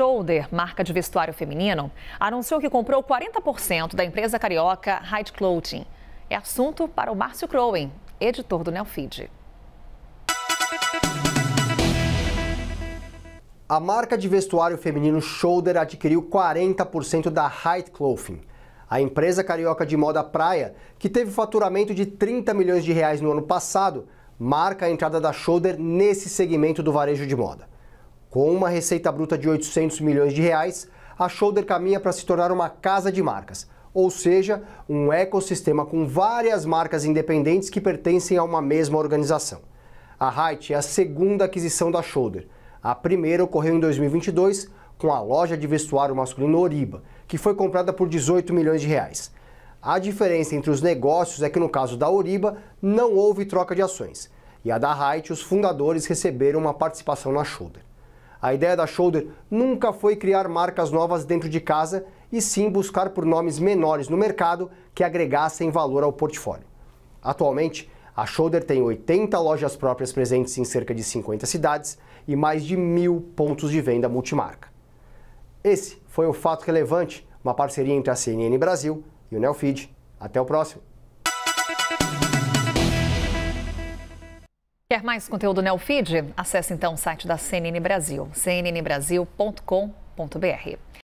Shoulder, marca de vestuário feminino, anunciou que comprou 40% da empresa carioca Hyde Clothing. É assunto para o Márcio Crowen, editor do Neofeed. A marca de vestuário feminino Shoulder adquiriu 40% da Hyde Clothing. A empresa carioca de moda praia, que teve faturamento de 30 milhões de reais no ano passado, marca a entrada da Shoulder nesse segmento do varejo de moda. Com uma receita bruta de 800 milhões de reais, a Shoulder caminha para se tornar uma casa de marcas, ou seja, um ecossistema com várias marcas independentes que pertencem a uma mesma organização. A Height é a segunda aquisição da Shoulder. A primeira ocorreu em 2022 com a loja de vestuário masculino Oriba, que foi comprada por 18 milhões de reais. A diferença entre os negócios é que no caso da Oriba não houve troca de ações, e a da Height os fundadores receberam uma participação na Shoulder. A ideia da Shoulder nunca foi criar marcas novas dentro de casa, e sim buscar por nomes menores no mercado que agregassem valor ao portfólio. Atualmente, a Shoulder tem 80 lojas próprias presentes em cerca de 50 cidades e mais de mil pontos de venda multimarca. Esse foi o Fato Relevante, uma parceria entre a CNN Brasil e o Neofeed. Até o próximo! Quer mais conteúdo Neo Feed? Acesse então o site da CNN Brasil, cnnbrasil.com.br.